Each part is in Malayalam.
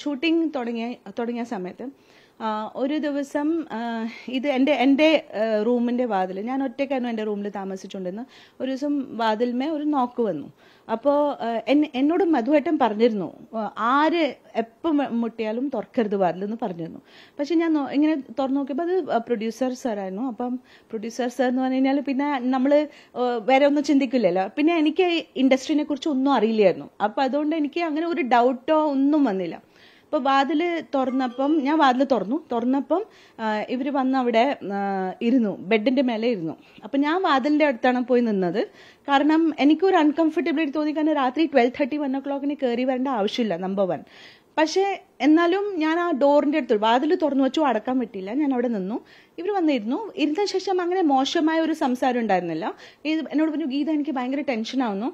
ഷൂട്ടിംഗ് തുടങ്ങിയ തുടങ്ങിയ സമയത്ത് ഒരു ദിവസം ഇത് എൻ്റെ എൻ്റെ റൂമിൻ്റെ വാതിൽ ഞാൻ ഒറ്റയ്ക്കായിരുന്നു എൻ്റെ റൂമിൽ താമസിച്ചുകൊണ്ടിരുന്നു ഒരു ദിവസം വാതിൽമേ ഒരു നോക്ക് വന്നു അപ്പോൾ എന്നോട് മധുവേട്ടൻ പറഞ്ഞിരുന്നു ആര് എപ്പം മുട്ടിയാലും തുറക്കരുത് വാതിലെന്ന് പറഞ്ഞിരുന്നു പക്ഷെ ഞാൻ ഇങ്ങനെ തുറന്നു നോക്കിയപ്പോൾ അത് പ്രൊഡ്യൂസർ സാറായിരുന്നു അപ്പം പ്രൊഡ്യൂസർ സാർ എന്ന് പറഞ്ഞു കഴിഞ്ഞാൽ പിന്നെ നമ്മൾ വേറെ ഒന്നും ചിന്തിക്കില്ലല്ലോ പിന്നെ എനിക്ക് ഇൻഡസ്ട്രീനെ കുറിച്ച് ഒന്നും അറിയില്ലായിരുന്നു അപ്പോൾ അതുകൊണ്ട് എനിക്ക് അങ്ങനെ ഒരു ഡൗട്ടോ ഒന്നും വന്നില്ല അപ്പോൾ വാതിൽ തുറന്നപ്പം ഞാൻ വാതിൽ തുറന്നു തുറന്നപ്പം ഇവർ വന്ന് അവിടെ ഇരുന്നു ബെഡിൻ്റെ മേലെ ഇരുന്നു അപ്പം ഞാൻ വാതിലിൻ്റെ അടുത്താണ് പോയി നിന്നത് കാരണം എനിക്കൊരു അൺകംഫർട്ടബിലിറ്റി തോന്നി കാരണം രാത്രി ട്വൽവ് തേർട്ടി വൺ ഒ ക്ലോക്കിന് കയറി വരേണ്ട ആവശ്യമില്ല നമ്പർ വൺ പക്ഷേ എന്നാലും ഞാൻ ആ ഡോറിൻ്റെ അടുത്ത് വാതിൽ തുറന്നു വെച്ചു അടക്കാൻ പറ്റിയില്ല ഞാൻ അവിടെ നിന്നു ഇവർ വന്നിരുന്നു ഇരുന്ന ശേഷം അങ്ങനെ മോശമായ ഒരു സംസാരം ഉണ്ടായിരുന്നില്ല എന്നോട് പറഞ്ഞു ഗീത എനിക്ക് ഭയങ്കര ടെൻഷനാവുന്നു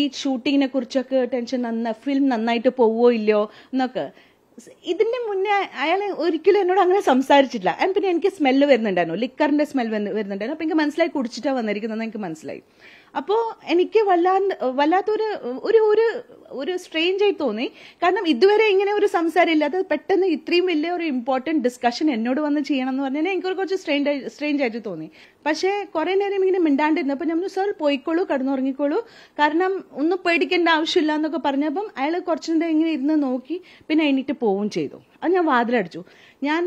ഈ ഷൂട്ടിങ്ങിനെ കുറിച്ചൊക്കെ ടെൻഷൻ നന്ന ഫിലിം നന്നായിട്ട് പോവോ ഇല്ലയോ എന്നൊക്കെ ഇതിന്റെ മുന്നേ അയാൾ ഒരിക്കലും എന്നോട് അങ്ങനെ സംസാരിച്ചിട്ടില്ല ആൻഡ് പിന്നെ എനിക്ക് സ്മെല്ല് വരുന്നുണ്ടായിരുന്നു ലിക്കറിന്റെ സ്മെൽ വരുന്നുണ്ടായിരുന്നു അപ്പോൾ എനിക്ക് മനസ്സിലായി കുടിച്ചിട്ടാണ് വന്നിരിക്കുന്നതെന്ന് എനിക്ക് മനസ്സിലായി അപ്പോൾ എനിക്ക് വല്ലാണ്ട് വല്ലാത്തൊരു ഒരു ഒരു ഒരു സ്ട്രെയിഞ്ച് ആയി തോന്നി കാരണം ഇതുവരെ ഇങ്ങനെ ഒരു സംസാരം ഇല്ലാതെ പെട്ടെന്ന് ഇത്രയും വലിയ ഒരു ഇമ്പോർട്ടന്റ് ഡിസ്കഷൻ എന്നോട് വന്ന് ചെയ്യണം എന്ന് പറഞ്ഞാൽ എനിക്കൊരു കുറച്ച് സ്ട്രെയിൻ സ്ട്രെയിഞ്ച് ആയിട്ട് തോന്നി പക്ഷേ കുറെ നേരം ഇങ്ങനെ മിണ്ടാണ്ടിരുന്നു മിണ്ടാണ്ടിരുന്നപ്പോൾ ഞാൻ സാർ പോയിക്കോളൂ കടന്നുറങ്ങിക്കോളൂ കാരണം ഒന്നും പേടിക്കേണ്ട ആവശ്യമില്ല എന്നൊക്കെ പറഞ്ഞപ്പം അയാൾ കുറച്ചു നേരം ഇങ്ങനെ ഇരുന്ന് നോക്കി പിന്നെ എണീറ്റ് പോവുകയും ചെയ്തു അത് ഞാൻ വാതിലടിച്ചു ഞാൻ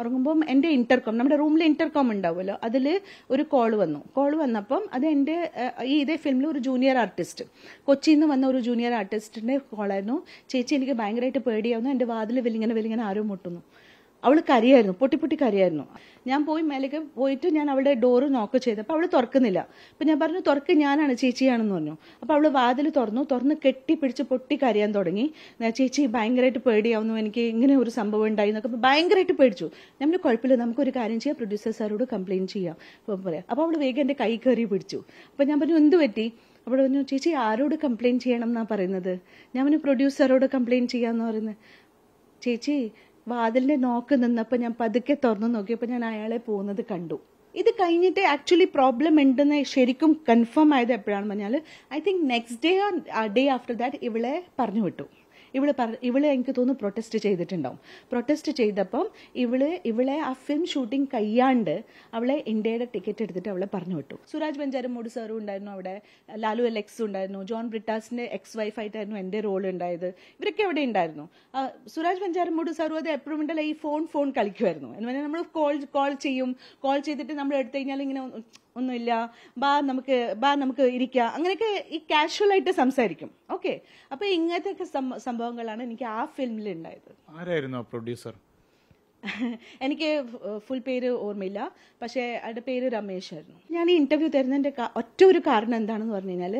ഉറങ്ങുമ്പം എൻ്റെ ഇന്റർകോം നമ്മുടെ റൂമിൽ ഇന്റർകോം ഉണ്ടാവുമല്ലോ അതിൽ ഒരു കോൾ വന്നു കോൾ വന്നപ്പം അത് എൻ്റെ ഈ ഇതേ ഫിലിമിൽ ഒരു ജൂനിയർ ആർട്ടിസ്റ്റ് കൊച്ചിയിൽ നിന്ന് വന്ന ഒരു ജൂനിയർ ആർട്ടിസ്റ്റിൻ്റെ കോളായിരുന്നു ചേച്ചി എനിക്ക് ഭയങ്കരമായിട്ട് പേടിയാവുന്നു എൻ്റെ വാതിൽ വലിങ്ങനെ വലിങ്ങനെ ആരോ മുട്ടുന്നു അവൾ കരയായിരുന്നു പൊട്ടി പൊട്ടി കരയായിരുന്നു ഞാൻ പോയി മേലേക്ക് പോയിട്ട് ഞാൻ അവളുടെ ഡോറ് നോക്ക് ചെയ്തപ്പോൾ അവൾ തുറക്കുന്നില്ല അപ്പം ഞാൻ പറഞ്ഞു തുറക്ക് ഞാനാണ് ചേച്ചിയാണെന്ന് പറഞ്ഞു അപ്പോൾ അവൾ വാതിൽ തുറന്നു തുറന്ന് കെട്ടി പിടിച്ച് പൊട്ടി കരയാൻ തുടങ്ങി ചേച്ചി ഭയങ്കരമായിട്ട് പേടിയാവുന്നു എനിക്ക് ഇങ്ങനെ ഒരു സംഭവം ഉണ്ടായി എന്നൊക്കെ ഭയങ്കരമായിട്ട് പേടിച്ചു നമ്മൾ കുഴപ്പമില്ല നമുക്കൊരു കാര്യം ചെയ്യാം പ്രൊഡ്യൂസർ സാറോട് കംപ്ലയിൻറ്റ് ചെയ്യാം പറയാം അപ്പോൾ അവൾ വേഗം എൻ്റെ കൈ കയറി പിടിച്ചു അപ്പോൾ ഞാൻ പറഞ്ഞു എന്ത് പറ്റി അവിടെ പറഞ്ഞു ചേച്ചി ആരോട് കംപ്ലയിൻറ്റ് ചെയ്യണം എന്നാണ് പറയുന്നത് ഞാൻ പറഞ്ഞു പ്രൊഡ്യൂസറോട് കംപ്ലയിൻറ്റ് ചെയ്യാമെന്ന് പറയുന്നത് ചേച്ചി വാതിലിന്റെ നോക്ക് നിന്നപ്പോൾ ഞാൻ പതുക്കെ തുറന്നു നോക്കിയപ്പോൾ ഞാൻ അയാളെ പോകുന്നത് കണ്ടു ഇത് കഴിഞ്ഞിട്ട് ആക്ച്വലി പ്രോബ്ലം ഉണ്ടെന്ന് ശരിക്കും കൺഫേം ആയത് എപ്പോഴാണെന്ന് പറഞ്ഞാൽ I think next day day after that ഇവളെ പറഞ്ഞു വിട്ടു ഇവള് പറ ഇവള് എനിക്ക് തോന്നുന്നു പ്രൊട്ടസ്റ്റ് ചെയ്തിട്ടുണ്ടാവും പ്രൊട്ടസ്റ്റ് ചെയ്തപ്പം ഇവള് ഇവളെ ആ ഫിലിം ഷൂട്ടിംഗ് കഴിയാണ്ട് അവളെ ഇന്ത്യയുടെ ടിക്കറ്റ് എടുത്തിട്ട് അവളെ പറഞ്ഞു വിട്ടു സുരാജ് ബഞ്ചാരം മോഡ് സാറും ഉണ്ടായിരുന്നു അവിടെ ലാലു എൽ എക്സ് ഉണ്ടായിരുന്നു ജോൺ ബ്രിട്ടാസിന്റെ എക്സ് വൈഫായിട്ടായിരുന്നു എൻ്റെ റോൾ ഉണ്ടായത് ഇവരൊക്കെ അവിടെ ഉണ്ടായിരുന്നു സുരാജ് ബഞ്ചാരം മോഡ് സാറും അത് എപ്പോഴും ഉണ്ടല്ലോ ഈ ഫോൺ ഫോൺ കളിക്കുമായിരുന്നു എന്ന് പറഞ്ഞാൽ നമ്മൾ കോൾ കോൾ ചെയ്യും കോൾ ചെയ്തിട്ട് നമ്മൾ എടുത്തു കഴിഞ്ഞാൽ ഇങ്ങനെ ഒന്നുമില്ല ബാ നമുക്ക് ബാ നമുക്ക് ഇരിക്കുക അങ്ങനെയൊക്കെ ഈ കാഷ്വൽ ആയിട്ട് സംസാരിക്കും ഓക്കെ അപ്പോൾ ഇങ്ങനത്തെ സംഭവം സംഭവങ്ങളാണ് എനിക്ക് ആ ഫിലിമിൽ ഉണ്ടായത് ആരായിരുന്നു ആ പ്രൊഡ്യൂസർ എനിക്ക് ഫുൾ പേര് ഓർമ്മയില്ല പക്ഷേ അവിടെ പേര് രമേശ് ആയിരുന്നു ഞാൻ ഈ ഇന്റർവ്യൂ തരുന്നതിൻ്റെ ഒറ്റ ഒരു കാരണം എന്താണെന്ന് പറഞ്ഞു കഴിഞ്ഞാൽ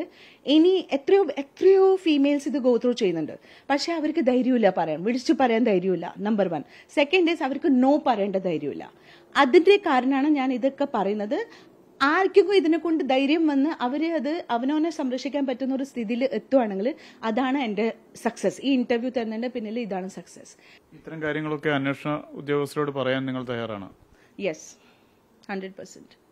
ഇനി എത്രയോ എത്രയോ ഫീമെയിൽസ് ഇത് ഗോത്രൂ ചെയ്യുന്നുണ്ട് പക്ഷേ അവർക്ക് ധൈര്യമില്ല പറയാൻ വിളിച്ചു പറയാൻ ധൈര്യമില്ല നമ്പർ വൺ സെക്കൻഡ് ഡേസ് അവർക്ക് നോ പറയേണ്ട ധൈര്യമില്ല അതിൻ്റെ കാരണമാണ് ഞാൻ ഇതൊക്കെ പറയുന്നത് ആർക്കൊക്കെ ഇതിനെ കൊണ്ട് ധൈര്യം വന്ന് അവരെ അത് അവനവനെ സംരക്ഷിക്കാൻ പറ്റുന്ന ഒരു സ്ഥിതിയിൽ എത്തുവാണെങ്കിൽ അതാണ് എൻ്റെ സക്സസ് ഈ ഇന്റർവ്യൂ തരുന്നതിന്റെ പിന്നിൽ ഇതാണ് സക്സസ് ഇത്തരം കാര്യങ്ങളൊക്കെ അന്വേഷണ ഉദ്യോഗസ്ഥരോട് പറയാൻ നിങ്ങൾ തയ്യാറാണ് യെസ് ഹൺഡ്രഡ് പെർസെന്റ്